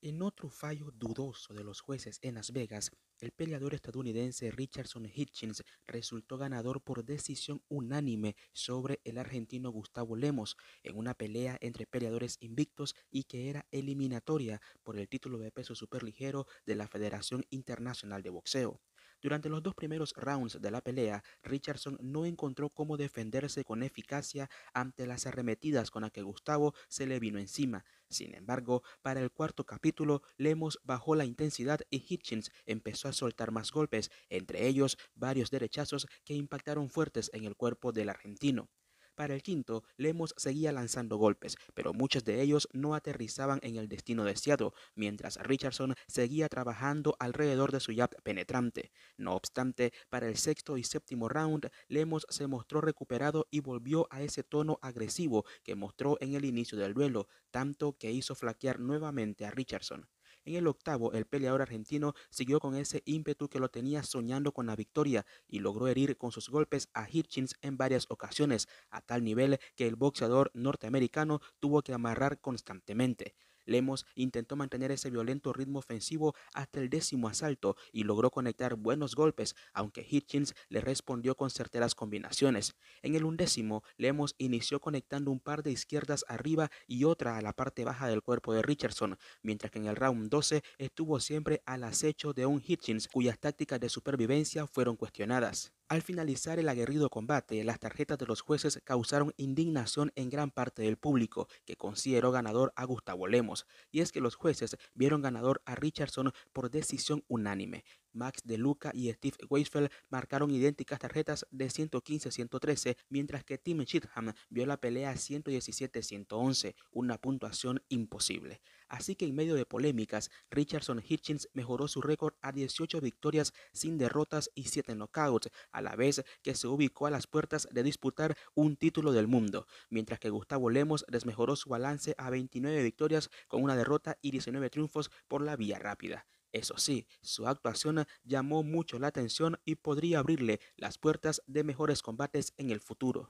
En otro fallo dudoso de los jueces en Las Vegas, el peleador estadounidense Richardson Hitchens resultó ganador por decisión unánime sobre el argentino Gustavo Lemos en una pelea entre peleadores invictos y que era eliminatoria por el título de peso superligero de la Federación Internacional de Boxeo. Durante los dos primeros rounds de la pelea, Richardson no encontró cómo defenderse con eficacia ante las arremetidas con las que Gustavo se le vino encima. Sin embargo, para el cuarto capítulo, Lemos bajó la intensidad y Hitchens empezó a soltar más golpes, entre ellos varios derechazos que impactaron fuertes en el cuerpo del argentino. Para el quinto, Lemos seguía lanzando golpes, pero muchos de ellos no aterrizaban en el destino deseado, mientras Richardson seguía trabajando alrededor de su jab penetrante. No obstante, para el sexto y séptimo round, Lemos se mostró recuperado y volvió a ese tono agresivo que mostró en el inicio del duelo, tanto que hizo flaquear nuevamente a Richardson. En el octavo, el peleador argentino siguió con ese ímpetu que lo tenía soñando con la victoria y logró herir con sus golpes a Hitchens en varias ocasiones, a tal nivel que el boxeador norteamericano tuvo que amarrar constantemente. Lemos intentó mantener ese violento ritmo ofensivo hasta el décimo asalto y logró conectar buenos golpes, aunque Hitchens le respondió con certeras combinaciones. En el undécimo, Lemos inició conectando un par de izquierdas arriba y otra a la parte baja del cuerpo de Richardson, mientras que en el round 12 estuvo siempre al acecho de un Hitchens cuyas tácticas de supervivencia fueron cuestionadas. Al finalizar el aguerrido combate, las tarjetas de los jueces causaron indignación en gran parte del público, que consideró ganador a Gustavo Lemos, y es que los jueces vieron ganador a Richardson por decisión unánime. Max De Luca y Steve Weisfeld marcaron idénticas tarjetas de 115-113, mientras que Tim Chitham vio la pelea 117-111, una puntuación imposible. Así que en medio de polémicas, Richardson Hitchens mejoró su récord a 18 victorias sin derrotas y 7 knockouts, a la vez que se ubicó a las puertas de disputar un título del mundo, mientras que Gustavo Lemos desmejoró su balance a 29 victorias con una derrota y 19 triunfos por la vía rápida. Eso sí, su actuación llamó mucho la atención y podría abrirle las puertas de mejores combates en el futuro.